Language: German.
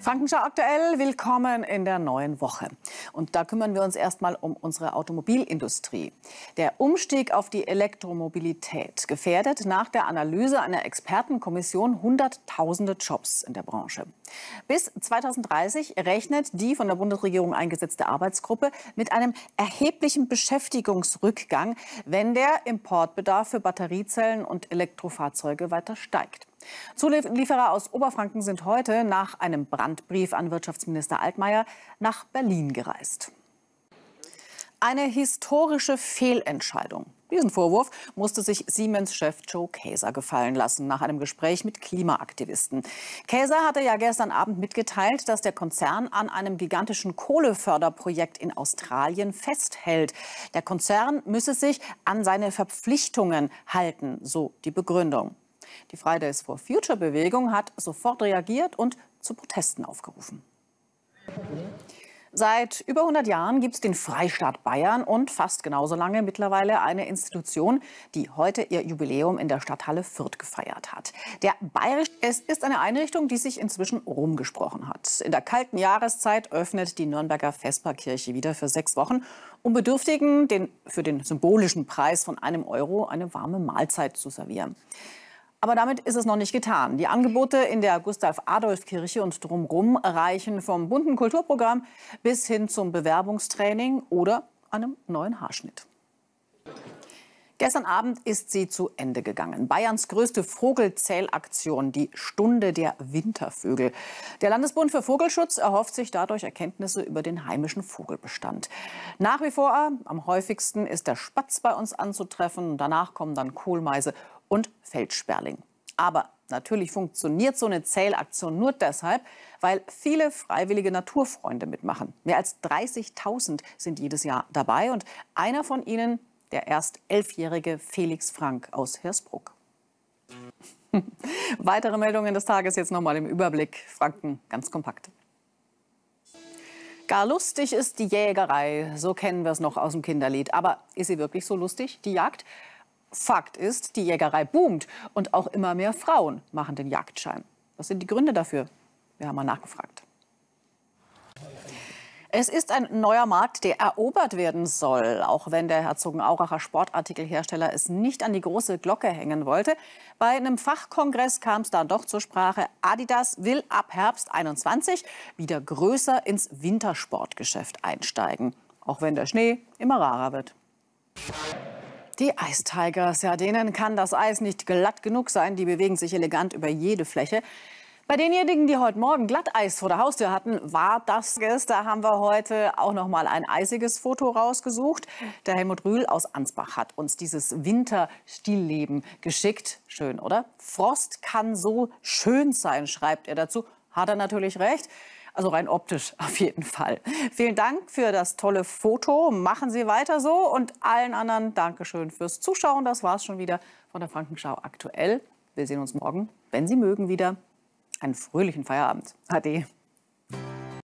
Frankenschau aktuell, willkommen in der neuen Woche. Und da kümmern wir uns erstmal um unsere Automobilindustrie. Der Umstieg auf die Elektromobilität gefährdet nach der Analyse einer Expertenkommission hunderttausende Jobs in der Branche. Bis 2030 rechnet die von der Bundesregierung eingesetzte Arbeitsgruppe mit einem erheblichen Beschäftigungsrückgang, wenn der Importbedarf für Batteriezellen und Elektrofahrzeuge weiter steigt. Zulieferer aus Oberfranken sind heute nach einem Brandbrief an Wirtschaftsminister Altmaier nach Berlin gereist. Eine historische Fehlentscheidung. Diesen Vorwurf musste sich Siemens-Chef Joe Kaeser gefallen lassen nach einem Gespräch mit Klimaaktivisten. Kaeser hatte ja gestern Abend mitgeteilt, dass der Konzern an einem gigantischen Kohleförderprojekt in Australien festhält. Der Konzern müsse sich an seine Verpflichtungen halten, so die Begründung. Die Fridays for Future-Bewegung hat sofort reagiert und zu Protesten aufgerufen. Seit über 100 Jahren gibt es den Freistaat Bayern und fast genauso lange mittlerweile eine Institution, die heute ihr Jubiläum in der Stadthalle Fürth gefeiert hat. Der Bayerisch es ist eine Einrichtung, die sich inzwischen rumgesprochen hat. In der kalten Jahreszeit öffnet die Nürnberger Vesperkirche wieder für sechs Wochen, um Bedürftigen den, für den symbolischen Preis von einem Euro eine warme Mahlzeit zu servieren. Aber damit ist es noch nicht getan. Die Angebote in der Gustav-Adolf-Kirche und drumherum reichen vom bunten Kulturprogramm bis hin zum Bewerbungstraining oder einem neuen Haarschnitt. Gestern Abend ist sie zu Ende gegangen. Bayerns größte Vogelzählaktion, die Stunde der Wintervögel. Der Landesbund für Vogelschutz erhofft sich dadurch Erkenntnisse über den heimischen Vogelbestand. Nach wie vor am häufigsten ist der Spatz bei uns anzutreffen. Danach kommen dann Kohlmeise und Feldsperling. Aber natürlich funktioniert so eine Zählaktion nur deshalb, weil viele freiwillige Naturfreunde mitmachen. Mehr als 30.000 sind jedes Jahr dabei und einer von ihnen, der erst elfjährige Felix Frank aus Hirsbruck. Weitere Meldungen des Tages jetzt nochmal im Überblick. Franken ganz kompakt. Gar lustig ist die Jägerei, so kennen wir es noch aus dem Kinderlied. Aber ist sie wirklich so lustig, die Jagd? Fakt ist, die Jägerei boomt und auch immer mehr Frauen machen den Jagdschein. Was sind die Gründe dafür? Wir haben mal nachgefragt. Es ist ein neuer Markt, der erobert werden soll. Auch wenn der Herzogenauracher Sportartikelhersteller es nicht an die große Glocke hängen wollte. Bei einem Fachkongress kam es dann doch zur Sprache. Adidas will ab Herbst 21 wieder größer ins Wintersportgeschäft einsteigen. Auch wenn der Schnee immer rarer wird. Die Eistigers, ja, denen kann das Eis nicht glatt genug sein. Die bewegen sich elegant über jede Fläche. Bei denjenigen, die heute Morgen Glatteis vor der Haustür hatten, war das gestern. Da haben wir heute auch noch mal ein eisiges Foto rausgesucht. Der Helmut Rühl aus Ansbach hat uns dieses Winterstillleben geschickt. Schön, oder? Frost kann so schön sein, schreibt er dazu. Hat er natürlich recht. Also rein optisch auf jeden Fall. Vielen Dank für das tolle Foto. Machen Sie weiter so. Und allen anderen Dankeschön fürs Zuschauen. Das war es schon wieder von der Frankenschau aktuell. Wir sehen uns morgen, wenn Sie mögen, wieder. Einen fröhlichen Feierabend. Ade.